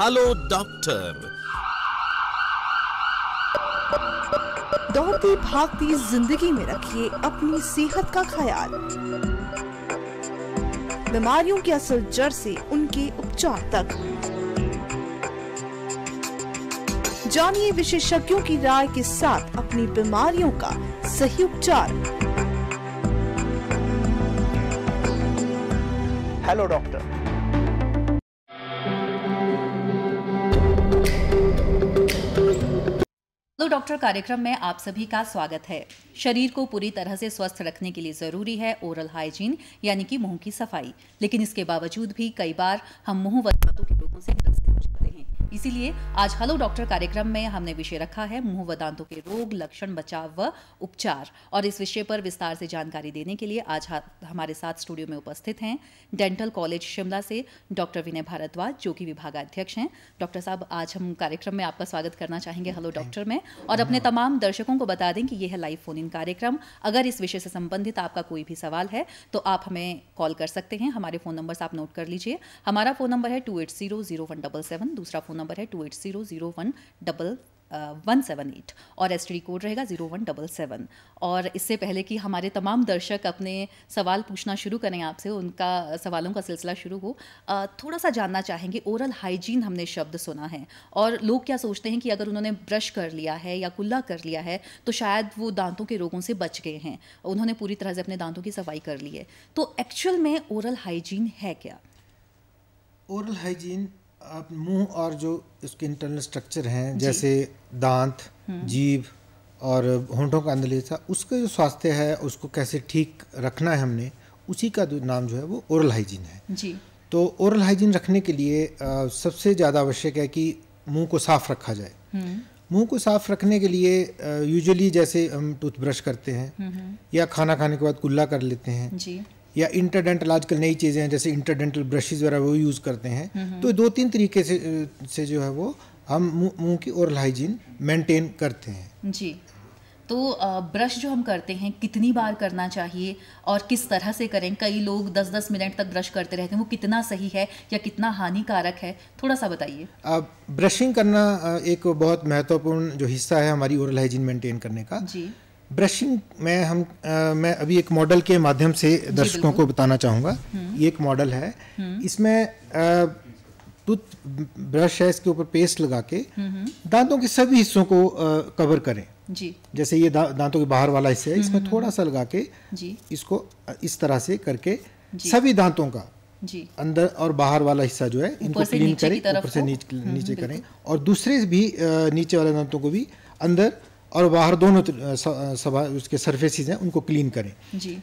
Hello doctor दौड़ती भागती जिंदगी में रखिए अपनी सेहत का ख्याल बीमारियों की असल जड़ से उनके उपचार तक जानिए विशेषज्ञों की राय के साथ अपनी बीमारियों का सही उपचार हेलो डॉक्टर तो डॉक्टर कार्यक्रम में आप सभी का स्वागत है शरीर को पूरी तरह से स्वस्थ रखने के लिए ज़रूरी है ओरल हाइजीन यानी कि मुंह की सफाई लेकिन इसके बावजूद भी कई बार हम मुंह व के लोगों से ग्रस्त इसीलिए आज हेलो डॉक्टर कार्यक्रम में हमने विषय रखा है मुंह व दांतों के रोग लक्षण बचाव व उपचार और इस विषय पर विस्तार से जानकारी देने के लिए आज हमारे साथ स्टूडियो में उपस्थित हैं डेंटल कॉलेज शिमला से डॉक्टर विनय भारद्वाज जो कि विभागाध्यक्ष हैं डॉक्टर साहब आज हम कार्यक्रम में आपका स्वागत करना चाहेंगे हेलो डॉक्टर में और अपने तमाम दर्शकों को बता दें कि यह है लाइव फोन इन कार्यक्रम अगर इस विषय से संबंधित आपका कोई भी सवाल है तो आप हमें कॉल कर सकते हैं हमारे फ़ोन नंबर आप नोट कर लीजिए हमारा फ़ोन नंबर है two eight zero zero one double seven दूसरा फ़ोन नंबर है two eight zero zero one double one seven eight और एस कोड रहेगा ज़ीरो वन डबल सेवन और इससे पहले कि हमारे तमाम दर्शक अपने सवाल पूछना शुरू करें आपसे उनका सवालों का सिलसिला शुरू हो थोड़ा सा जानना चाहेंगे ओरल हाइजीन हमने शब्द सुना है और लोग क्या सोचते हैं कि अगर उन्होंने ब्रश कर लिया है या कुल्ला कर लिया है तो शायद वो दांतों के रोगों से बच गए हैं उन्होंने पूरी तरह से अपने दांतों की सफाई कर ली है तो एक्चुअल में ओरल हाइजीन है क्या ओरल हाइजीन आप मुंह और जो उसके इंटरनल स्ट्रक्चर हैं जैसे दांत हम्म। जीव और होंठों का अंदलेसा उसका जो स्वास्थ्य है उसको कैसे ठीक रखना है हमने उसी का नाम जो है वो ओरल हाइजीन है जी तो ओरल हाइजीन रखने के लिए आ, सबसे ज़्यादा आवश्यक है कि मुंह को साफ रखा जाए हम्म। मुंह को साफ रखने के लिए यूजुअली जैसे हम टूथब्रश करते हैं हम्म, या खाना खाने के बाद कुल्ला कर लेते हैं या इंटरडेंटल आजकल नई चीज़ें हैं जैसे इंटरडेंटल ब्रशेज वगैरह वो यूज़ करते हैं हम्म, हम्म। तो दो तीन तरीके से से जो है वो हम मुंह की ओरल हाइजीन मेंटेन करते हैं जी तो ब्रश जो हम करते हैं कितनी बार करना चाहिए और किस तरह से करें कई लोग 10-10 मिनट तक ब्रश करते रहते हैं वो कितना सही है या कितना हानिकारक है थोड़ा सा बताइए अब ब्रशिंग करना एक बहुत महत्वपूर्ण जो हिस्सा है हमारी ओरल हाइजीन मेंटेन करने का जी ब्रशिंग में हम आ, मैं अभी एक मॉडल के माध्यम से दर्शकों को बताना चाहूँगा हम्म। ये एक मॉडल है हम्म। इसमें टूथ ब्रश है इसके ऊपर पेस्ट लगा के हम्म, दांतों के सभी हिस्सों को आ, कवर करें जी जैसे ये दा, दांतों के बाहर वाला हिस्सा है इसमें थोड़ा सा लगा के जी इसको इस तरह से करके सभी दांतों का जी अंदर और बाहर वाला हिस्सा जो है इनको क्लीन करें ऊपर से नीचे करें और दूसरे भी नीचे वाले दांतों को भी अंदर और बाहर दोनों सभा उसके सरफेसिस हैं उनको क्लीन करें जी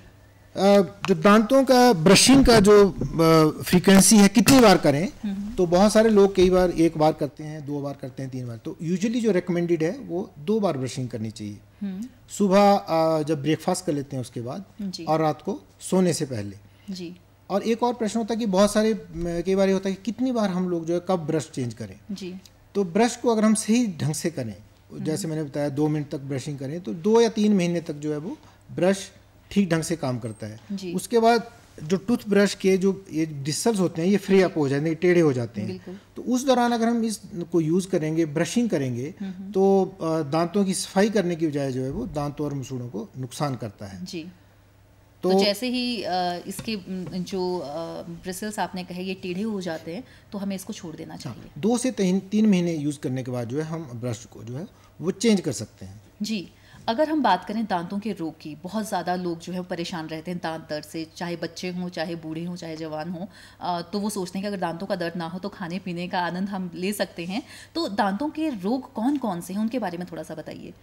जो दांतों का ब्रशिंग का जो फ्रीक्वेंसी है कितनी बार करें हम्म। तो बहुत सारे लोग कई बार एक बार करते हैं दो बार करते हैं तीन बार तो यूजुअली जो रिकमेंडेड है वो दो बार ब्रशिंग करनी चाहिए हम्म। सुबह जब ब्रेकफास्ट कर लेते हैं उसके बाद और रात को सोने से पहले जी और एक और प्रश्न होता है कि बहुत सारे कई बार ये होता है कि कितनी बार हम लोग जो है कब ब्रश चेंज करें जी तो ब्रश को अगर हम सही ढंग से करें हम्म। जैसे मैंने बताया दो मिनट तक ब्रशिंग करें तो दो या तीन महीने तक जो है वो ब्रश ठीक ढंग से काम करता है उसके बाद जो टूथब्रश के जो ये डिस्टल्स होते हैं ये फ्री अप हो जाते हैं टेढ़े हो जाते हैं तो उस दौरान अगर हम इसको यूज़ करेंगे ब्रशिंग करेंगे हम्म। तो दांतों की सफाई करने की बजाय जो है वो दांतों और मसूड़ों को नुकसान करता है जी तो, तो जैसे ही इसके जो ब्रिसल्स आपने कहे ये टेढ़े हो जाते हैं तो हमें इसको छोड़ देना हाँ, चाहिए हाँ, दो से तीन तीन महीने यूज़ करने के बाद जो है हम ब्रश को जो है वो चेंज कर सकते हैं जी अगर हम बात करें दांतों के रोग की बहुत ज़्यादा लोग जो है परेशान रहते हैं दांत दर्द से चाहे बच्चे हों चाहे बूढ़े हों चाहे जवान हों तो वो सोचते हैं कि अगर दांतों का दर्द ना हो तो खाने पीने का आनंद हम ले सकते हैं तो दांतों के रोग कौन कौन से हैं उनके बारे में थोड़ा सा बताइए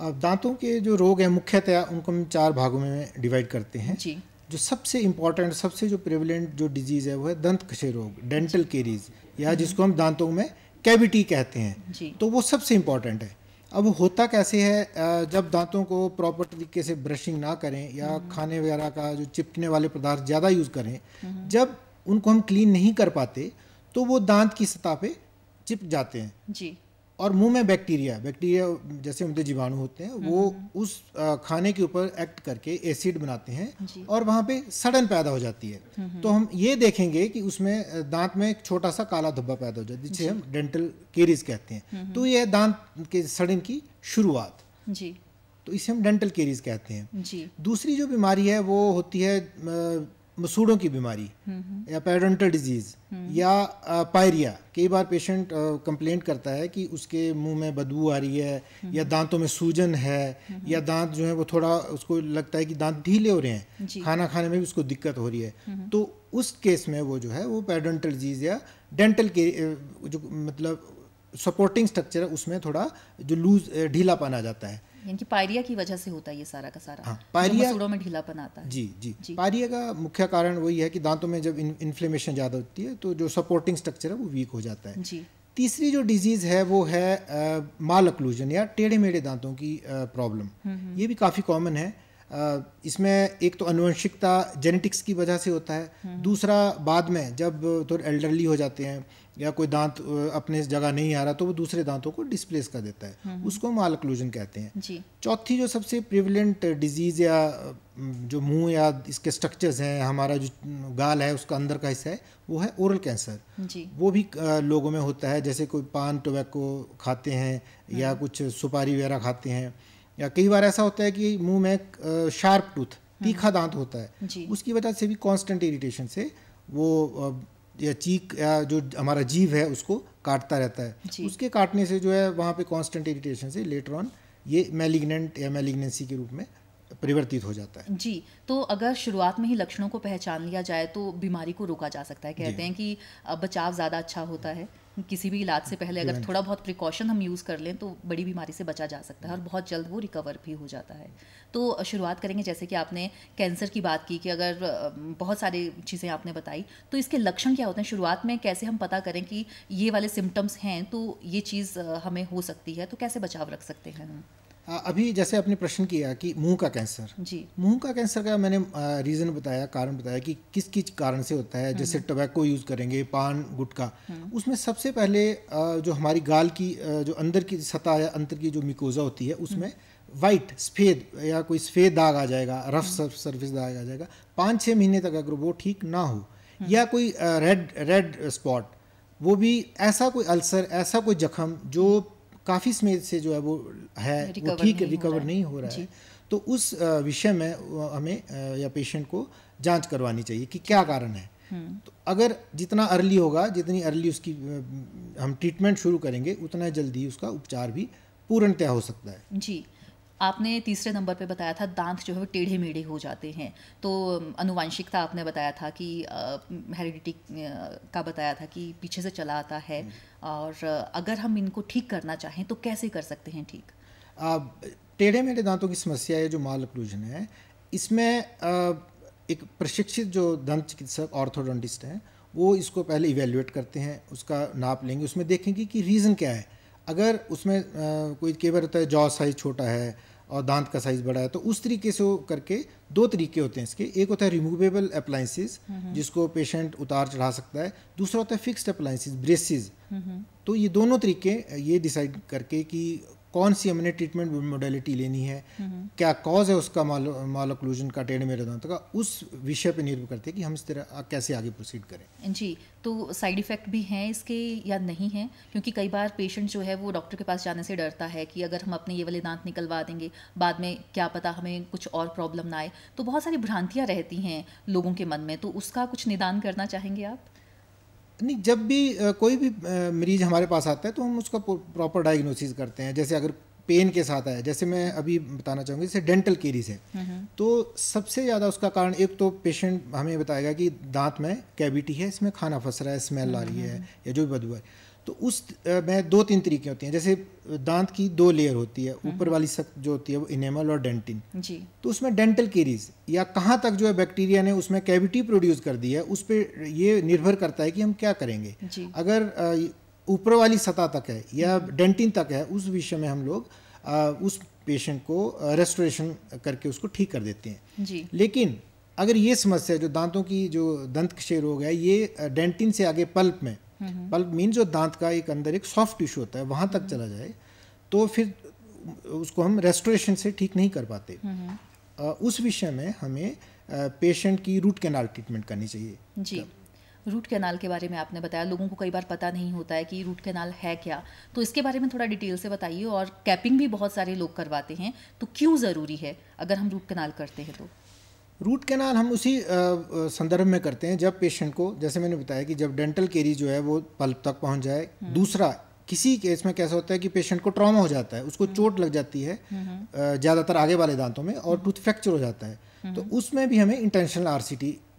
अब दांतों के जो रोग हैं मुख्यतः उनको हम चार भागों में डिवाइड करते हैं जी जो सबसे इम्पॉर्टेंट सबसे जो प्रेवलेंट जो डिजीज़ है वो है दंत कशे रोग डेंटल केरीज या हम्म। जिसको हम दांतों में कैविटी कहते हैं तो वो सबसे इम्पॉर्टेंट है अब होता कैसे है जब दांतों को प्रॉपर तरीके से ब्रशिंग ना करें या हम्म। खाने वगैरह का जो चिपकने वाले पदार्थ ज़्यादा यूज़ करें हम्म। जब उनको हम क्लीन नहीं कर पाते तो वो दांत की सतह पे चिप जाते हैं जी और मुंह में बैक्टीरिया बैक्टीरिया जैसे उनके जीवाणु होते हैं वो हम्म, हम्म। उस खाने के ऊपर एक्ट करके एसिड बनाते हैं और वहाँ पे सड़न पैदा हो जाती है हम्म, तो हम ये देखेंगे कि उसमें दांत में एक छोटा सा काला धब्बा पैदा हो जाता है जिसे हम डेंटल केरीज कहते हैं तो ये दांत के सड़न की शुरुआत जी तो इसे हम डेंटल केरीज कहते हैं जी दूसरी जो बीमारी है वो होती है मसूड़ों की बीमारी हम्म, हम्म। या पेरेंटल डिजीज़ हम्म। या पायरिया कई बार पेशेंट कंप्लेंट करता है कि उसके मुंह में बदबू आ रही है या दांतों में सूजन है या दांत जो है वो थोड़ा उसको लगता है कि दांत ढीले हो रहे हैं खाना खाने में भी उसको दिक्कत हो रही है तो उस केस में वो जो है वो पेरेंटल डिजीज़ या डेंटल के जो मतलब सपोर्टिंग स्ट्रक्चर है उसमें थोड़ा जो लूज ढीलापन आ जाता है यानी पायरिया की वजह से होता है ये सारा का सारा हाँ, पायरिया मसूड़ों में ढीलापन आता है जी जी, जी। पायरिया का मुख्य कारण वही है कि दांतों में जब इन्फ्लेमेशन ज़्यादा होती है तो जो सपोर्टिंग स्ट्रक्चर है वो वीक हो जाता है जी तीसरी जो डिजीज़ है वो है माल अक्लूजन या टेढ़े मेढ़े दांतों की प्रॉब्लम हम्म, हम्म। ये भी काफ़ी कॉमन है इसमें एक तो अनुवंशिकता जेनेटिक्स की वजह से होता है हम्म। दूसरा बाद में जब थोड़े एल्डरली हो जाते हैं या कोई दांत अपने जगह नहीं आ रहा तो वो दूसरे दांतों को डिस्प्लेस कर देता है हम्म। उसको हम आलक्लूजन कहते हैं चौथी जो सबसे प्रिविलेंट डिजीज़ या जो मुंह या इसके स्ट्रक्चर्स हैं हमारा जो गाल है उसका अंदर का हिस्सा है वो है ओरल कैंसर वो भी लोगों में होता है जैसे कोई पान टोबैको खाते हैं हम्म। या कुछ सुपारी वगैरह खाते हैं या कई बार ऐसा होता है कि मुंह में शार्प टूथ तीखा हम्म। दांत होता है उसकी वजह से भी कॉन्स्टेंट इरिटेशन से वो या चीक या जो हमारा जीव है उसको काटता रहता है उसके काटने से जो है वहाँ पे कांस्टेंट इरिटेशन से लेटर ऑन ये मेलिग्नेंट या मेलिग्नेंसी के रूप में परिवर्तित हो जाता है जी तो अगर शुरुआत में ही लक्षणों को पहचान लिया जाए तो बीमारी को रोका जा सकता है कहते हैं कि बचाव ज़्यादा अच्छा होता है किसी भी इलाज से पहले अगर थोड़ा बहुत प्रिकॉशन हम यूज़ कर लें तो बड़ी बीमारी से बचा जा सकता है और बहुत जल्द वो रिकवर भी हो जाता है तो शुरुआत करेंगे जैसे कि आपने कैंसर की बात की कि अगर बहुत सारी चीज़ें आपने बताई तो इसके लक्षण क्या होते हैं शुरुआत में कैसे हम पता करें कि ये वाले सिम्टम्स हैं तो ये चीज़ हमें हो सकती है तो कैसे बचाव रख सकते हैं हम अभी जैसे आपने प्रश्न किया कि मुंह का कैंसर जी मुंह का कैंसर का मैंने रीज़न बताया कारण बताया कि किस किस कारण से होता है जैसे हम्म। टोबैको यूज़ करेंगे पान गुटखा हम्म। उसमें सबसे पहले जो हमारी गाल की जो अंदर की सतह या अंतर की जो मिकोजा होती है उसमें हम्म। वाइट सफ़ेद या कोई सफ़ेद दाग आ जाएगा रफ सर्फिस दाग आ जाएगा पाँच छः महीने तक अगर वो ठीक ना हो या कोई रेड रेड स्पॉट वो भी ऐसा कोई अल्सर ऐसा कोई जख्म जो काफ़ी समय से जो है वो है वो ठीक है रिकवर नहीं हो रहा है तो उस विषय में हमें या पेशेंट को जांच करवानी चाहिए कि क्या कारण है हम्म। तो अगर जितना अर्ली होगा जितनी अर्ली उसकी हम ट्रीटमेंट शुरू करेंगे उतना जल्दी उसका उपचार भी पूर्णतया हो सकता है जी आपने तीसरे नंबर पे बताया था दांत जो है वो टेढ़े मेढ़े हो जाते हैं तो अनुवांशिकता आपने बताया था कि हेरिडिटी का बताया था कि पीछे से चला आता है हम्म। और अगर हम इनको ठीक करना चाहें तो कैसे कर सकते हैं ठीक टेढ़े मेढ़े दांतों की समस्या है जो माल अक्लूजन है इसमें एक प्रशिक्षित जो दंत चिकित्सक ऑर्थोडोंटिस्ट हैं वो इसको पहले इवेल्युएट करते हैं उसका नाप लेंगे उसमें देखेंगे कि रीज़न क्या है अगर उसमें आ, कोई कई बार होता है जॉ साइज छोटा है और दांत का साइज बड़ा है तो उस तरीके से करके दो तरीके होते हैं इसके एक होता है रिमूवेबल अप्लाइंसिस जिसको पेशेंट उतार चढ़ा सकता है दूसरा होता है फिक्स्ड अप्लाइंसिस ब्रेसिस तो ये दोनों तरीके ये डिसाइड करके कि कौन सी हमने ट्रीटमेंट मोडलिटी लेनी है हम्म। क्या कॉज है उसका मालोक्लूजन का टेढ़ मेरे दांत का उस विषय पर निर्भर करते हैं कि हम इस तरह कैसे आगे प्रोसीड करें जी तो साइड इफ़ेक्ट भी हैं इसके या नहीं हैं क्योंकि कई बार पेशेंट जो है वो डॉक्टर के पास जाने से डरता है कि अगर हम अपने ये वाले दांत निकलवा देंगे बाद में क्या पता हमें कुछ और प्रॉब्लम ना आए तो बहुत सारी भ्रांतियाँ रहती हैं लोगों के मन में तो उसका कुछ निदान करना चाहेंगे आप नहीं जब भी कोई भी मरीज हमारे पास आता है तो हम उसका प्रॉपर डायग्नोसिस करते हैं जैसे अगर पेन के साथ आया जैसे मैं अभी बताना चाहूँगी जैसे डेंटल केरीज है तो सबसे ज़्यादा उसका कारण एक तो पेशेंट हमें बताएगा कि दांत में कैविटी है इसमें खाना फंस रहा है स्मेल आ रही है हम्म, हम्म, या जो भी बदबू है तो उस में दो तीन तरीके होते हैं जैसे दांत की दो लेयर होती है हम्म। ऊपर वाली सख्त जो होती है वो इनेमल और डेंटिन जी तो उसमें डेंटल केरीज या कहाँ तक जो है बैक्टीरिया ने उसमें कैविटी प्रोड्यूस कर दी है उस पर ये निर्भर करता है कि हम क्या करेंगे अगर ऊपर वाली सतह तक है या डेंटिन हम्म। तक है उस विषय में हम लोग आ, उस पेशेंट को रेस्टोरेशन करके उसको ठीक कर देते हैं जी लेकिन अगर ये समस्या जो दांतों की जो दंत क्षय रोग है ये डेंटिन से आगे पल्प में पल्प हम्म। मीन जो दांत का एक अंदर एक सॉफ्ट टिश्यू होता है वहाँ तक चला जाए तो फिर उसको हम रेस्टोरेशन से ठीक नहीं कर पाते हम्म। उस विषय में हमें पेशेंट की रूट कैनाल ट्रीटमेंट करनी चाहिए जी रूट कैनाल के बारे में आपने बताया लोगों को कई बार पता नहीं होता है कि रूट कैनाल है क्या तो इसके बारे में थोड़ा डिटेल से बताइए और कैपिंग भी बहुत सारे लोग करवाते हैं तो क्यों ज़रूरी है अगर हम रूट कैनाल करते हैं तो रूट कैनाल हम उसी संदर्भ में करते हैं जब पेशेंट को जैसे मैंने बताया कि जब डेंटल केरी जो है वो पल्प तक पहुंच जाए हम्म। दूसरा किसी केस में कैसा होता है कि पेशेंट को ट्रॉमा हो जाता है उसको हम्म। चोट लग जाती है हम्म, ज़्यादातर आगे वाले दांतों में और टूथ फ्रैक्चर हो जाता है तो उसमें भी हमें इंटेंशनल आर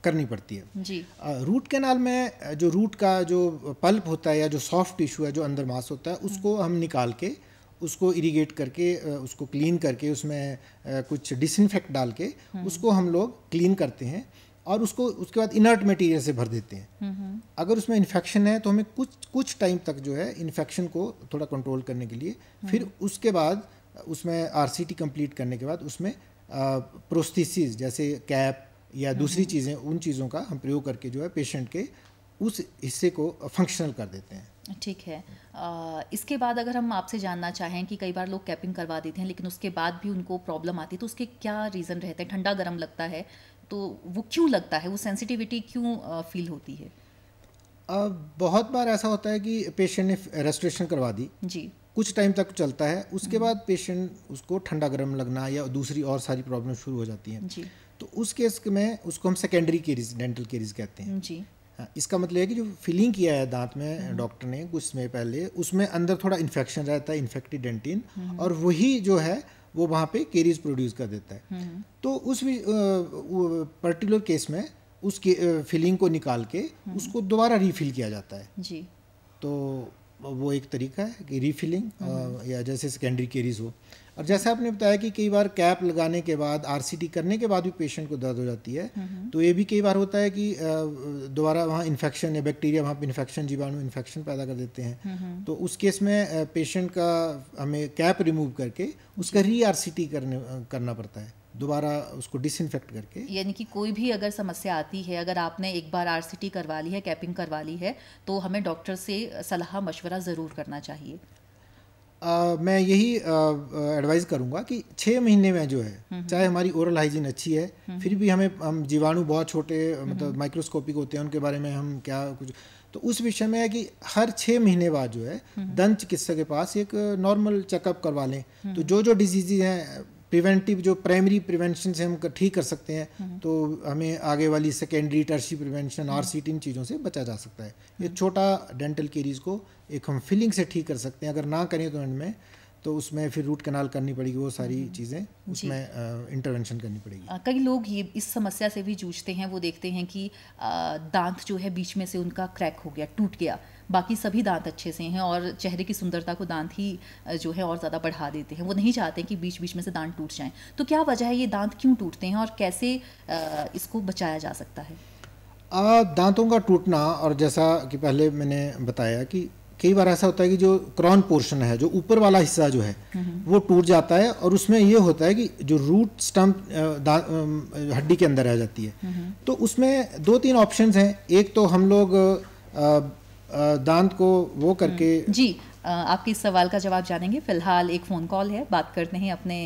करनी पड़ती है जी रूट कैनाल में जो रूट का जो पल्प होता है या जो सॉफ्ट टिश्यू है जो अंदर मास होता है उसको हम निकाल के उसको इरीगेट करके उसको क्लीन करके उसमें कुछ डिसइनफेक्ट डाल के हम्म। उसको हम लोग क्लीन करते हैं और उसको उसके बाद इनर्ट मटेरियल से भर देते हैं हम्म, हम्म। अगर उसमें इन्फेक्शन है तो हमें कुछ कुछ टाइम तक जो है इन्फेक्शन को थोड़ा कंट्रोल करने के लिए फिर उसके बाद उसमें आर कम्प्लीट करने के बाद उसमें प्रोस्थीसिस जैसे कैप या दूसरी चीज़ें उन चीज़ों का हम प्रयोग करके जो है पेशेंट के उस हिस्से को फंक्शनल कर देते हैं ठीक है आ, इसके बाद अगर हम आपसे जानना चाहें कि कई बार लोग कैपिंग करवा देते हैं लेकिन उसके बाद भी उनको प्रॉब्लम आती है तो उसके क्या रीज़न रहते हैं ठंडा गर्म लगता है तो वो क्यों लगता है वो सेंसिटिविटी क्यों फील होती है आ, बहुत बार ऐसा होता है कि पेशेंट ने रेस्ट्रेशन करवा दी जी कुछ टाइम तक चलता है उसके हम्म। बाद पेशेंट उसको ठंडा गर्म लगना या दूसरी और सारी प्रॉब्लम शुरू हो जाती हैं तो उस केस में उसको हम सेकेंडरी केरीज डेंटल केरीज कहते हैं जी इसका मतलब है कि जो फिलिंग किया है दांत में डॉक्टर ने कुछ समय पहले उसमें अंदर थोड़ा इन्फेक्शन रहता है इन्फेक्टेड हम्म। डेंटिन और वही जो है वो वहाँ पे केरीज प्रोड्यूस कर देता है हम्म। तो उस पर्टिकुलर केस में उस फिलिंग को निकाल के हम्म। उसको दोबारा रीफिल किया जाता है जी तो वो एक तरीका है कि रीफिलिंग या जैसे सेकेंडरी केरीज हो और जैसे आपने बताया कि कई बार कैप लगाने के बाद आरसीटी करने के बाद भी पेशेंट को दर्द हो जाती है तो ये भी कई बार होता है कि दोबारा वहाँ इन्फेक्शन या बैक्टीरिया वहाँ पर इन्फेक्शन जीवाणु इन्फेक्शन पैदा कर देते हैं तो उस केस में पेशेंट का हमें कैप रिमूव करके उसका री आर करने करना पड़ता है दोबारा उसको डिसइनफेक्ट करके यानी कि कोई भी अगर समस्या आती है अगर आपने एक बार आर करवा ली है कैपिंग करवा ली है तो हमें डॉक्टर से सलाह मशवरा ज़रूर करना चाहिए आ, मैं यही एडवाइस करूंगा कि छः महीने में जो है हम्म, हम्म। चाहे हमारी ओरल हाइजीन अच्छी है हम्म। फिर भी हमें हम जीवाणु बहुत छोटे मतलब माइक्रोस्कोपिक होते हैं उनके बारे में हम क्या कुछ तो उस विषय में है कि हर छः महीने बाद जो है दंत चिकित्सक के पास एक नॉर्मल चेकअप करवा लें तो जो जो डिजीजे हैं प्रिवेंटिव जो प्राइमरी प्रिवेंशन से हम ठीक कर सकते हैं हम्म। तो हमें आगे वाली सेकेंडरी टर्सी प्रिवेंशन आर सी इन चीज़ों से बचा जा सकता है ये हम्म। छोटा डेंटल केरीज को एक हम फिलिंग से ठीक कर सकते हैं अगर ना करें तो एंड में तो उसमें फिर रूट कनाल करनी पड़ेगी वो सारी हम्म। चीज़ें उसमें इंटरवेंशन करनी पड़ेगी कई लोग ये इस समस्या से भी जूझते हैं वो देखते हैं कि दांत जो है बीच में से उनका क्रैक हो गया टूट गया बाकी सभी दांत अच्छे से हैं और चेहरे की सुंदरता को दांत ही जो है और ज़्यादा बढ़ा देते हैं वो नहीं चाहते कि बीच बीच में से दांत टूट जाएँ तो क्या वजह है ये दांत क्यों टूटते हैं और कैसे इसको बचाया जा सकता है दांतों का टूटना और जैसा कि पहले मैंने बताया कि कई बार ऐसा होता है कि जो क्रॉन पोर्शन है जो ऊपर वाला हिस्सा जो है वो टूट जाता है और उसमें ये होता है कि जो रूट स्टम्प हड्डी के अंदर रह जाती है तो उसमें दो तीन ऑप्शन हैं एक तो हम लोग दांत को वो हम्म। करके जी आपके इस सवाल का जवाब जानेंगे फिलहाल एक फ़ोन कॉल है बात करते हैं अपने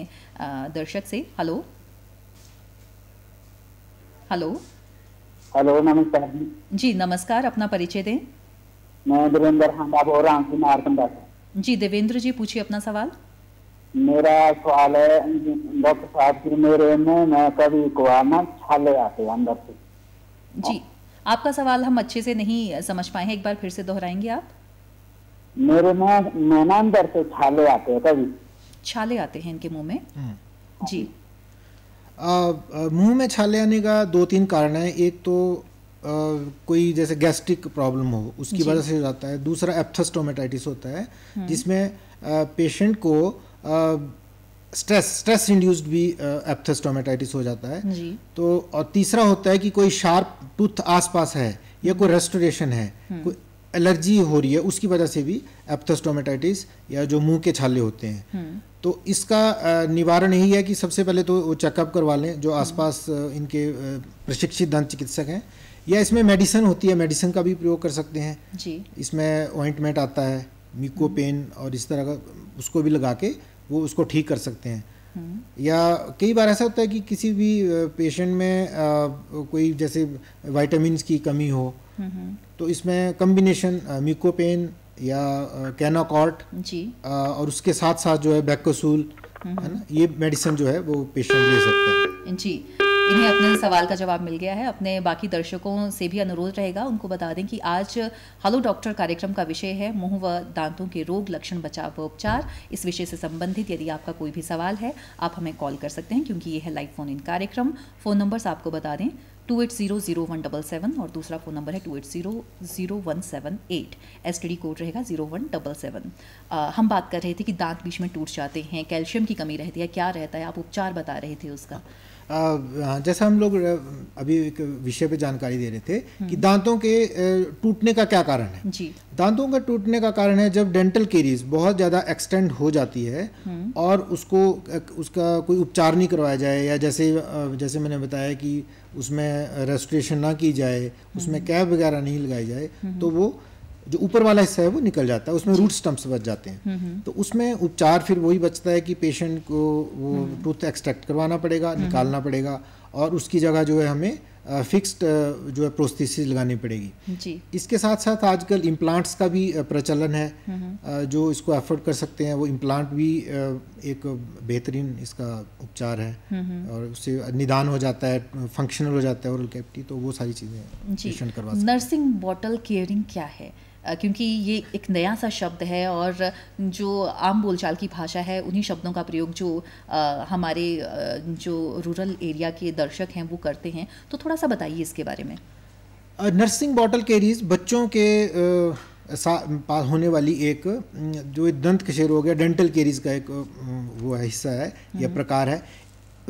दर्शक से हेलो हेलो हेलो नमस्कार जी नमस्कार अपना परिचय दें मैं देवेंद्र हांडा बोल रहा हूँ नारकंडा से जी देवेंद्र जी पूछिए अपना सवाल मेरा सवाल है डॉक्टर साहब की मेरे में मैं कभी कुआ ना छाले आते अंदर से जी आपका सवाल हम अच्छे से नहीं समझ पाए हैं एक बार फिर से दोहराएंगे आप मेरे में मैं अंदर से छाले आते हैं कभी छाले आते हैं इनके मुंह में हम्म। जी मुंह में छाले आने का दो तीन कारण है एक तो कोई जैसे गैस्ट्रिक प्रॉब्लम हो उसकी वजह से हम्म। हो जाता है दूसरा एप्थस्टोमेटाइटिस होता है जिसमें पेशेंट को स्ट्रेस स्ट्रेस इंड्यूस्ड भी एप्थस्टोमेटाइटिस हो जाता है तो और तीसरा होता है कि कोई शार्प टूथ आसपास है या कोई रेस्टोरेशन है हम्म। कोई एलर्जी हो रही है उसकी वजह से भी एप्थस्टोमेटाइटिस या जो मुंह के छाले होते हैं हम्म। तो इसका निवारण यही है कि सबसे पहले तो वो चेकअप करवा लें जो आसपास इनके प्रशिक्षित दंत चिकित्सक हैं या इसमें मेडिसिन होती है मेडिसिन का भी प्रयोग कर सकते हैं जी इसमें ऑइंटमेंट आता है म्यूकोपेन और इस तरह का उसको भी लगा के वो उसको ठीक कर सकते हैं हम्म। या कई बार ऐसा होता है कि किसी भी पेशेंट में आ, कोई जैसे वाइटामिन की कमी हो हम्म, हम्म। तो इसमें कम्बिनेशन म्यूकोपेन या कैनाकॉट और उसके साथ साथ जो है बैकोसूल है ना ये मेडिसिन जो है वो पेशेंट ले सकते हैं जी इन्हें अपने सवाल का जवाब मिल गया है अपने बाकी दर्शकों से भी अनुरोध रहेगा उनको बता दें कि आज हेलो डॉक्टर कार्यक्रम का विषय है मुंह व दांतों के रोग लक्षण बचाव व उपचार इस विषय से संबंधित यदि आपका कोई भी सवाल है आप हमें कॉल कर सकते हैं क्योंकि ये है लाइव फोन इन कार्यक्रम फ़ोन नंबर्स आपको बता दें two eight zero zero one double seven और दूसरा फ़ोन नंबर है two eight zero zero one seven eight S T D code रहेगा जीरो वन डबल सेवन हम बात कर रहे थे कि दांत बीच में टूट जाते हैं कैल्शियम की कमी रहती है क्या रहता है आप उपचार बता रहे थे उसका हाँ, जैसा हम लोग अभी एक विषय पे जानकारी दे रहे थे हम्म। कि दांतों के टूटने का क्या कारण है जी दांतों का टूटने का कारण है जब डेंटल केरीज बहुत ज़्यादा एक्सटेंड हो जाती है हम्म। और उसको उसका कोई उपचार नहीं करवाया जाए या जैसे जैसे मैंने बताया कि उसमें रेस्ट्रेशन ना की जाए उसमें हम्म। कैब वगैरह नहीं लगाई जाए तो वो जो ऊपर वाला हिस्सा है वो निकल जाता है उसमें रूट स्टम्प्स बच जाते हैं हम्म, हम्म। तो उसमें उपचार फिर वही बचता है कि पेशेंट को वो टूथ हम्म, एक्सट्रैक्ट करवाना पड़ेगा निकालना पड़ेगा और उसकी जगह जो है हमें फिक्स्ड जो है प्रोस्थेसिस लगानी पड़ेगी जी इसके साथ साथ आजकल इम्प्लांट्स का भी प्रचलन है जो इसको एफोर्ड कर सकते हैं वो इम्प्लांट भी एक बेहतरीन इसका उपचार है और उससे निदान हो जाता है फंक्शनल हो जाता है और तो वो सारी चीज़ें पेशेंट करवा नर्सिंग बॉटल केयरिंग क्या है क्योंकि ये एक नया सा शब्द है और जो आम बोलचाल की भाषा है उन्हीं शब्दों का प्रयोग जो हमारे जो रूरल एरिया के दर्शक हैं वो करते हैं तो थोड़ा सा बताइए इसके बारे में नर्सिंग बॉटल केरीज बच्चों के पास होने वाली एक जो दंत कशेर हो गया डेंटल केरीज का एक वो हिस्सा है या हम्म। प्रकार है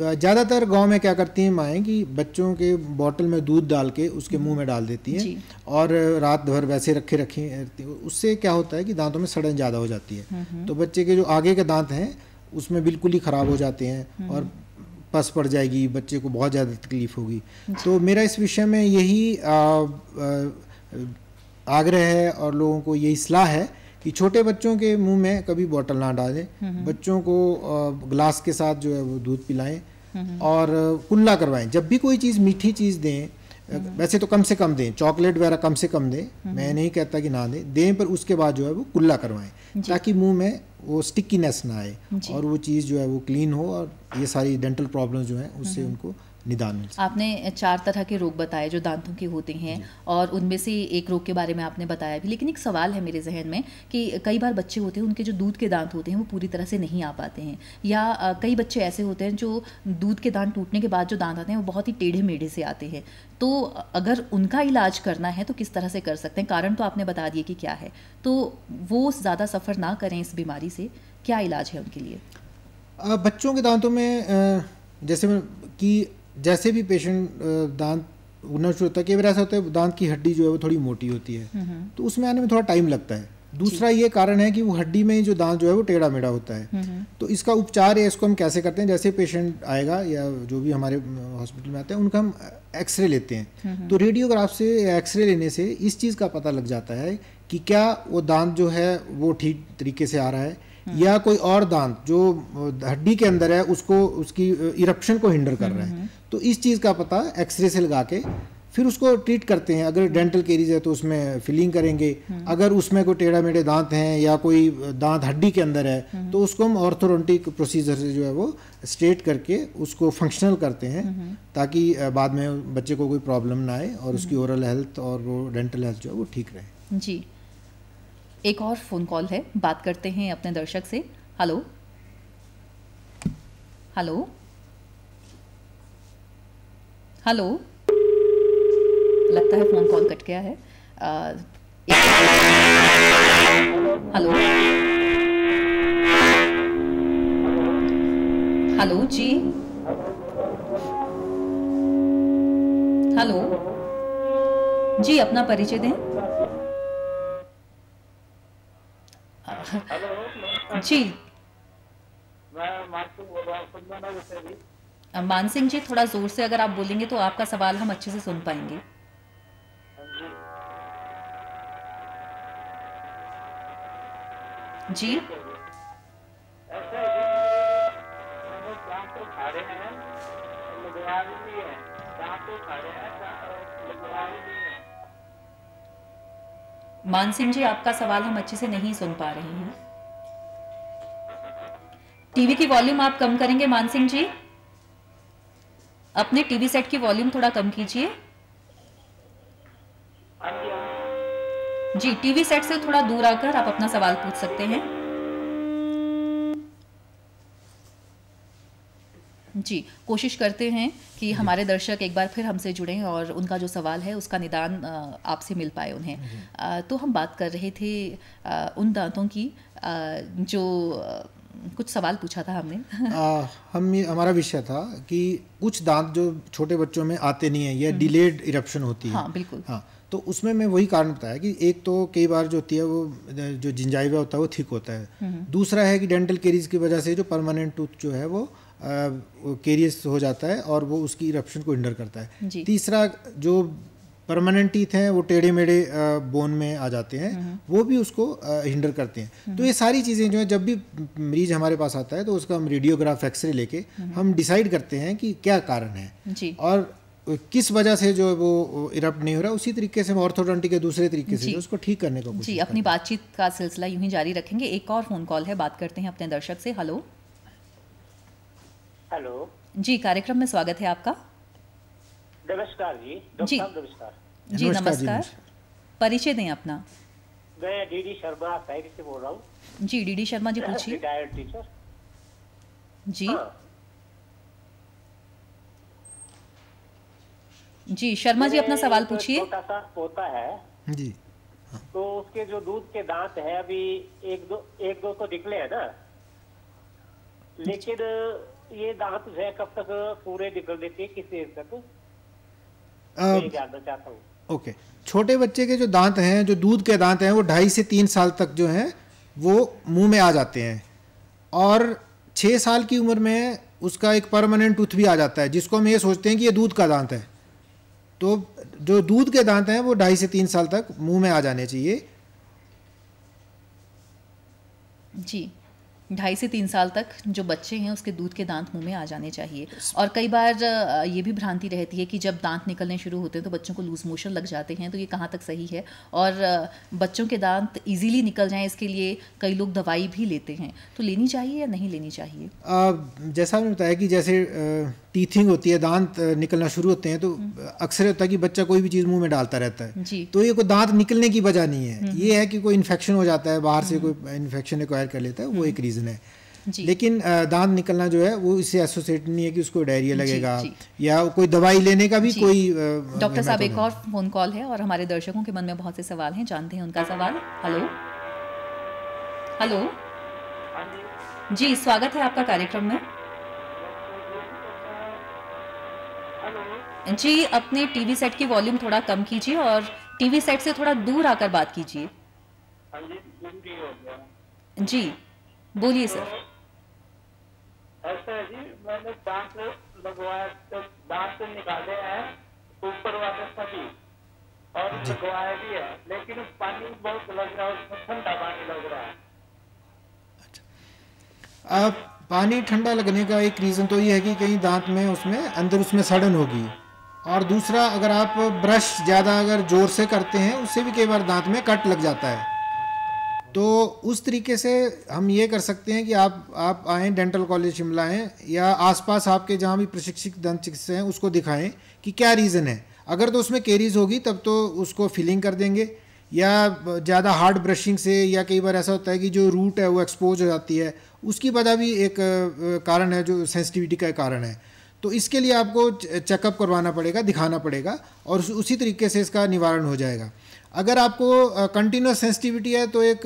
ज़्यादातर गांव में क्या करती हैं माएँ कि बच्चों के बॉटल में दूध डाल के उसके मुंह में डाल देती हैं और रात भर वैसे रखे रखे उससे क्या होता है कि दांतों में सड़न ज़्यादा हो जाती है हम्म, हम्म। तो बच्चे के जो आगे के दांत हैं उसमें बिल्कुल ही ख़राब हो हम्म। जाते हैं और पस पड़ जाएगी बच्चे को बहुत ज़्यादा तकलीफ होगी तो मेरा इस विषय में यही आग्रह है और लोगों को यही सलाह है कि छोटे बच्चों के मुंह में कभी बोतल ना डालें बच्चों को ग्लास के साथ जो है वो दूध पिलाएं और कुल्ला करवाएं जब भी कोई चीज़ मीठी चीज़ दें वैसे तो कम से कम दें चॉकलेट वगैरह कम से कम दें मैं हम्म। नहीं कहता कि ना दें दें पर उसके बाद जो है वो कुल्ला करवाएं ताकि मुंह में वो स्टिकीनेस ना आए और वो चीज़ जो है वो क्लीन हो और ये सारी डेंटल प्रॉब्लम्स जो हैं उससे हम्म। उनको निदान मिल आपने चार तरह के रोग बताए जो दांतों के होते हैं और उनमें से एक रोग के बारे में आपने बताया भी लेकिन एक सवाल है मेरे जहन में कि कई बार बच्चे होते हैं उनके जो दूध के दांत होते हैं वो पूरी तरह से नहीं आ पाते हैं या कई बच्चे ऐसे होते हैं जो दूध के दांत टूटने के बाद जो दांत आते हैं वो बहुत ही टेढ़े मेढ़े से आते हैं तो अगर उनका इलाज करना है तो किस तरह से कर सकते हैं कारण तो आपने बता दिए कि क्या है तो वो ज़्यादा सफ़र ना करें इस बीमारी से क्या इलाज है उनके लिए बच्चों के दांतों में जैसे कि जैसे भी पेशेंट दांत उगना शुरू होता है कई बार ऐसा होता है दांत की हड्डी जो है वो थोड़ी मोटी होती है हम्म, हम्म। तो उसमें आने में थोड़ा टाइम लगता है दूसरा ये कारण है कि वो हड्डी में जो दांत जो है वो टेढ़ा मेढ़ा होता है हम्म, तो इसका उपचार है इसको हम कैसे करते हैं जैसे पेशेंट आएगा या जो भी हमारे हॉस्पिटल में आते हैं उनका हम एक्सरे लेते हैं तो रेडियोग्राफ से एक्सरे लेने से इस चीज़ का पता लग जाता है कि क्या वो दांत जो है वो ठीक तरीके से आ रहा है हम्म। या कोई और दांत जो हड्डी के अंदर है उसको उसकी इरप्शन को हिंडर कर रहा है हम्म, हम्म। तो इस चीज़ का पता एक्सरे से लगा के फिर उसको ट्रीट करते हैं अगर डेंटल केरीज है तो उसमें फिलिंग करेंगे अगर उसमें कोई टेढ़ा मेढ़े दांत हैं या कोई दांत हड्डी के अंदर है तो उसको हम ऑर्थोडोंटिक प्रोसीजर से जो है वो स्ट्रेट करके उसको फंक्शनल करते हैं ताकि बाद में बच्चे को कोई प्रॉब्लम ना आए और उसकी ओरल हेल्थ और वो डेंटल हेल्थ जो है वो ठीक रहे जी एक और फ़ोन कॉल है बात करते हैं अपने दर्शक से हेलो हेलो हेलो लगता है फ़ोन कॉल कट गया है hello hello ji hello ji अपना परिचय दें जी मैं मान सिंह जी थोड़ा जोर से अगर आप बोलेंगे तो आपका सवाल हम अच्छे से सुन पाएंगे जी तो खा रहे मानसिंह जी आपका सवाल हम अच्छे से नहीं सुन पा रहे हैं टीवी की वॉल्यूम आप कम करेंगे मानसिंह जी अपने टीवी सेट की वॉल्यूम थोड़ा कम कीजिए हाँ हाँ। जी टीवी सेट से थोड़ा दूर आकर आप अपना सवाल पूछ सकते हैं जी कोशिश करते हैं कि हमारे दर्शक एक बार फिर हमसे जुड़ें और उनका जो सवाल है उसका निदान आपसे मिल पाए उन्हें तो हम बात कर रहे थे उन दांतों की जो कुछ सवाल पूछा था हमने आ, हम हमारा विषय था कि कुछ दांत जो छोटे बच्चों में आते नहीं है या डिलेड हम्म। इरप्शन होती है हाँ बिल्कुल हाँ तो उसमें मैं वही कारण बताया कि एक तो कई बार जो होती है वो जो जिंजाइवा होता है वो थिक होता है हम्म। दूसरा है कि डेंटल केरीज की वजह से जो परमानेंट टूथ जो है वो केरियस हो जाता है और वो उसकी इरप्शन को हिंडर करता है तीसरा जो परमानेंट टीथ हैं वो टेढ़े मेढ़े बोन में आ जाते हैं हम्म। वो भी उसको हिंडर करते हैं हम्म। तो ये सारी चीज़ें जो है जब भी मरीज हमारे पास आता है तो उसका हम रेडियोग्राफ एक्सरे लेके हम्म। हम डिसाइड करते हैं कि क्या कारण है और किस वजह से जो वो इरप्ट नहीं हो रहा उसी तरीके से हम ऑर्थोडोंटी के दूसरे तरीके से उसको ठीक करने को जी अपनी बातचीत का सिलसिला यूं ही जारी रखेंगे एक और फोन कॉल है बात करते हैं अपने दर्शक से हेलो हेलो जी कार्यक्रम में स्वागत है आपका नमस्कार जी जी नमस्कार जी नमस्कार परिचय दें अपना मैं डीडी शर्मा साइड से बोल रहा हूँ जी डीडी शर्मा जी पूछिए टीचर जी हाँ। जी शर्मा जी अपना सवाल पूछिए छोटा पोता है जी हाँ। तो उसके जो दूध के दांत है अभी एक दो एक दो तो निकले है ना लेकिन ये दांत जो है कब तक पूरे निकल देते हैं किस एज तक तो जानना चाहता हूँ ओके छोटे बच्चे के जो दांत हैं जो दूध के दांत हैं वो ढाई से तीन साल तक जो हैं वो मुंह में आ जाते हैं और छः साल की उम्र में उसका एक परमानेंट टूथ भी आ जाता है जिसको हम ये सोचते हैं कि ये दूध का दांत है तो जो दूध के दांत हैं वो ढाई से तीन साल तक मुंह में आ जाने चाहिए जी ढाई से तीन साल तक जो बच्चे हैं उसके दूध के दांत मुंह में आ जाने चाहिए और कई बार ये भी भ्रांति रहती है कि जब दांत निकलने शुरू होते हैं तो बच्चों को लूज मोशन लग जाते हैं तो ये कहाँ तक सही है और बच्चों के दांत इजीली निकल जाएं इसके लिए कई लोग दवाई भी लेते हैं तो लेनी चाहिए या नहीं लेनी चाहिए आ, जैसा आपने बताया कि जैसे टीथिंग होती है दांत निकलना शुरू होते हैं तो हम्म। अक्सर होता है कि बच्चा कोई भी चीज़ मुंह में डालता रहता है तो ये कोई दांत निकलने की वजह नहीं है हम्म, हम्म। ये है कि कोई इन्फेक्शन हो जाता है बाहर से कोई इन्फेक्शन एक्वायर कर लेता है वो एक रीज़न रीज़न है लेकिन दांत निकलना जो है वो इससे एसोसिएट नहीं है कि उसको डायरिया लगेगा जी, जी. या कोई दवाई लेने का भी कोई डॉक्टर साहब एक और फोन कॉल है और हमारे दर्शकों के मन में बहुत से सवाल हैं जानते हैं उनका सवाल हेलो हेलो जी स्वागत है आपका कार्यक्रम में जी अपने टीवी सेट की वॉल्यूम थोड़ा कम कीजिए और टीवी सेट से थोड़ा दूर आकर बात कीजिए हाँ जी बोलिए सर ऐसा अच्छा जी मैंने दांत लगवाया दांत से निकाले हैं ऊपर वाले सभी और लगवाया भी है लेकिन पानी बहुत लग रहा है उसमें ठंडा पानी लग रहा है अच्छा अब पानी ठंडा लगने का एक रीज़न तो ये है कि कहीं दांत में उसमें अंदर उसमें सड़न होगी और दूसरा अगर आप ब्रश ज़्यादा अगर ज़ोर से करते हैं उससे भी कई बार दांत में कट लग जाता है तो उस तरीके से हम ये कर सकते हैं कि आप आप आएँ डेंटल कॉलेज शिमला आएँ या आसपास आपके जहाँ भी प्रशिक्षित दंत चिकित्सक हैं उसको दिखाएं कि क्या रीज़न है अगर तो उसमें केरीज होगी तब तो उसको फिलिंग कर देंगे या ज़्यादा हार्ड ब्रशिंग से या कई बार ऐसा होता है कि जो रूट है वो एक्सपोज हो जाती है उसकी वजह भी एक कारण है जो सेंसिटिविटी का कारण है तो इसके लिए आपको चेकअप करवाना पड़ेगा दिखाना पड़ेगा और उसी तरीके से इसका निवारण हो जाएगा अगर आपको कंटिन्यूस uh, सेंसिटिविटी है तो एक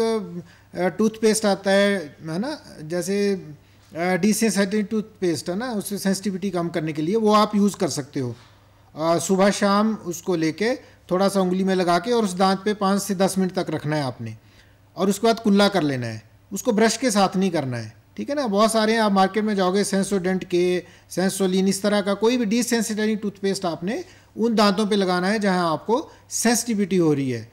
टूथपेस्ट uh, आता है है ना जैसे डी टूथपेस्ट है ना उससे सेंसिटिविटी कम करने के लिए वो आप यूज़ कर सकते हो uh, सुबह शाम उसको लेके थोड़ा सा उंगली में लगा के और उस दांत पे पाँच से दस मिनट तक रखना है आपने और उसके बाद कुल्ला कर लेना है उसको ब्रश के साथ नहीं करना है ठीक है ना बहुत सारे हैं आप मार्केट में जाओगे सेंसोडेंट के सेंसोलिन इस तरह का कोई भी डिसेंसिटाइजिंग टूथपेस्ट आपने उन दांतों पे लगाना है जहां आपको सेंसिटिविटी हो रही है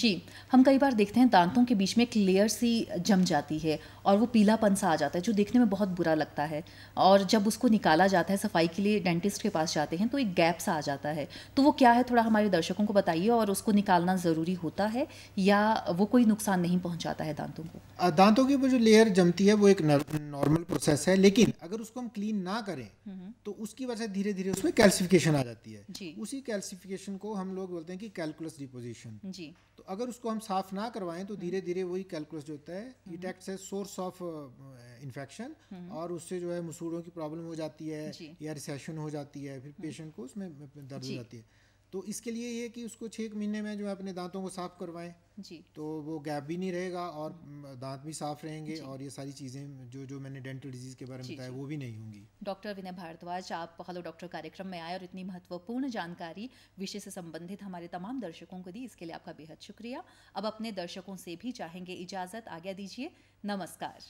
जी हम कई बार देखते हैं दांतों के बीच में एक लेयर सी जम जाती है और वो पीलापन सा आ जाता है जो देखने में बहुत बुरा लगता है और जब उसको निकाला जाता है सफाई के लिए डेंटिस्ट के पास जाते हैं तो एक गैप सा आ जाता है तो वो क्या है थोड़ा हमारे दर्शकों को बताइए और उसको निकालना ज़रूरी होता है या वो कोई नुकसान नहीं पहुँचाता है दांतों को दांतों की वो जो लेयर जमती है वो एक नॉर्मल प्रोसेस है लेकिन अगर उसको हम क्लीन ना करें हम्म, हम्म। तो उसकी वजह से धीरे धीरे उसमें कैल्सिफिकेशन आ जाती है उसी कैल्सिफिकेशन को हम लोग बोलते हैं कि कैलकुलस डिपोजिशन तो अगर उसको हम साफ ना करवाएं तो हम्म। धीरे धीरे वही कैलकुलस जो होता है इट से source of infection uh, uh, mm-hmm. और उससे जो है मसूड़ों की प्रॉब्लम हो जाती है या रिसेशन हो जाती है फिर पेशेंट हम्म। को उसमें दर्द हो जाती है तो इसके लिए ये कि उसको छः महीने में जो है अपने दांतों को साफ करवाएं जी तो वो गैप भी नहीं रहेगा और हम्म। दांत भी साफ रहेंगे और ये सारी चीज़ें जो जो मैंने डेंटल डिजीज़ के बारे में बताया वो भी नहीं होंगी डॉक्टर विनय भारद्वाज आप हेलो डॉक्टर कार्यक्रम में आए और इतनी महत्वपूर्ण जानकारी विषय से संबंधित हमारे तमाम दर्शकों को दी इसके लिए आपका बेहद शुक्रिया अब अपने दर्शकों से भी चाहेंगे इजाज़त आज्ञा दीजिए नमस्कार